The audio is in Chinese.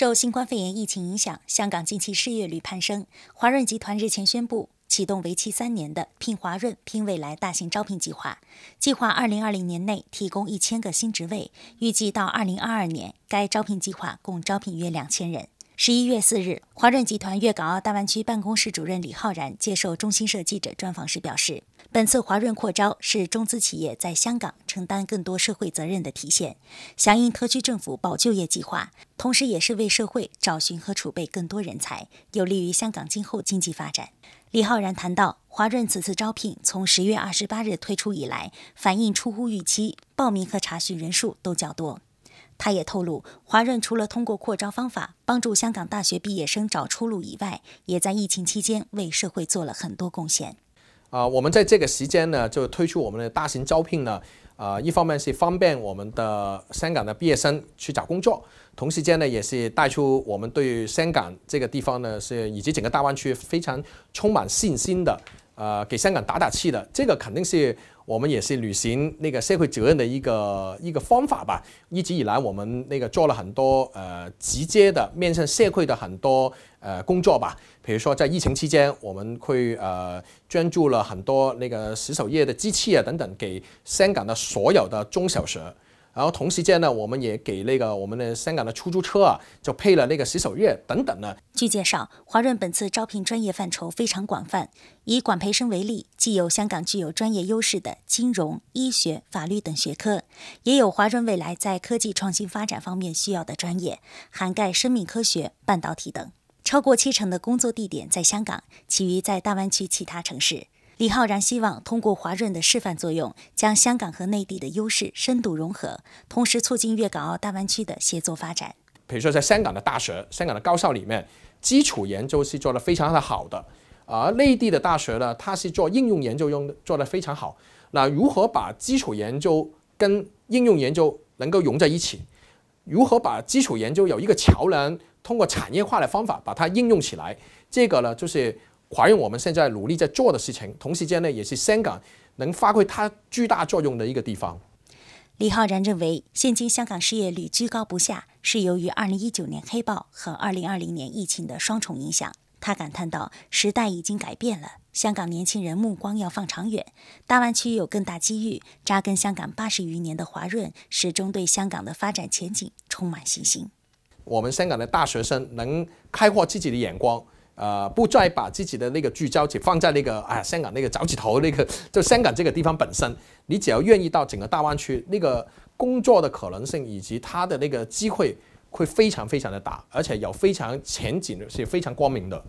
受新冠肺炎疫情影响，香港近期失业率攀升。华润集团日前宣布启动为期三年的“聘华润聘未来”大型招聘计划，计划二零二零年内提供一千个新职位，预计到二零二二年，该招聘计划共招聘约两千人。十一月四日，华润集团粤港澳大湾区办公室主任李浩然接受中新社记者专访时表示。本次华润扩招是中资企业在香港承担更多社会责任的体现，响应特区政府保就业计划，同时也是为社会找寻和储备更多人才，有利于香港今后经济发展。李浩然谈到，华润此次招聘从十月二十八日推出以来，反应出乎预期，报名和查询人数都较多。他也透露，华润除了通过扩招方法帮助香港大学毕业生找出路以外，也在疫情期间为社会做了很多贡献。啊，我们在这个时间呢，就推出我们的大型招聘呢。啊，一方面是方便我们的香港的毕业生去找工作，同时间呢也是带出我们对香港这个地方呢是以及整个大湾区非常充满信心的。啊，给香港打打气的，这个肯定是。我们也是履行那个社会责任的一个一个方法吧。一直以来，我们那个做了很多呃直接的面向社会的很多呃工作吧。比如说，在疫情期间，我们会呃捐助了很多那个洗手液的机器啊等等，给香港的所有的中小学。然后同时间呢，我们也给那个我们的香港的出租车啊，就配了那个洗手液等等呢。据介绍，华润本次招聘专业范畴非常广泛，以管培生为例，既有香港具有专业优势的金融、医学、法律等学科，也有华润未来在科技创新发展方面需要的专业，涵盖生命科学、半导体等。超过七成的工作地点在香港，其余在大湾区其他城市。李浩然希望通过华润的示范作用，将香港和内地的优势深度融合，同时促进粤港澳大湾区的协作发展。比如说，在香港的大学、香港的高校里面，基础研究是做得非常的好的，而内地的大学呢，它是做应用研究用做得非常好。那如何把基础研究跟应用研究能够融在一起？如何把基础研究有一个桥梁，通过产业化的方法把它应用起来？这个呢，就是。华孕，我们现在努力在做的事情，同时间内也是香港能发挥它巨大作用的一个地方。李浩然认为，现今香港失业率居高不下，是由于二零一九年黑豹和二零二零年疫情的双重影响。他感叹道：“时代已经改变了，香港年轻人目光要放长远，大湾区有更大机遇。扎根香港八十余年的华润，始终对香港的发展前景充满信心。我们香港的大学生能开阔自己的眼光。”呃，不再把自己的那个聚焦只放在那个啊，香港那个早起头那个，就香港这个地方本身，你只要愿意到整个大湾区那个工作的可能性，以及它的那个机会，会非常非常的大，而且有非常前景的是非常光明的。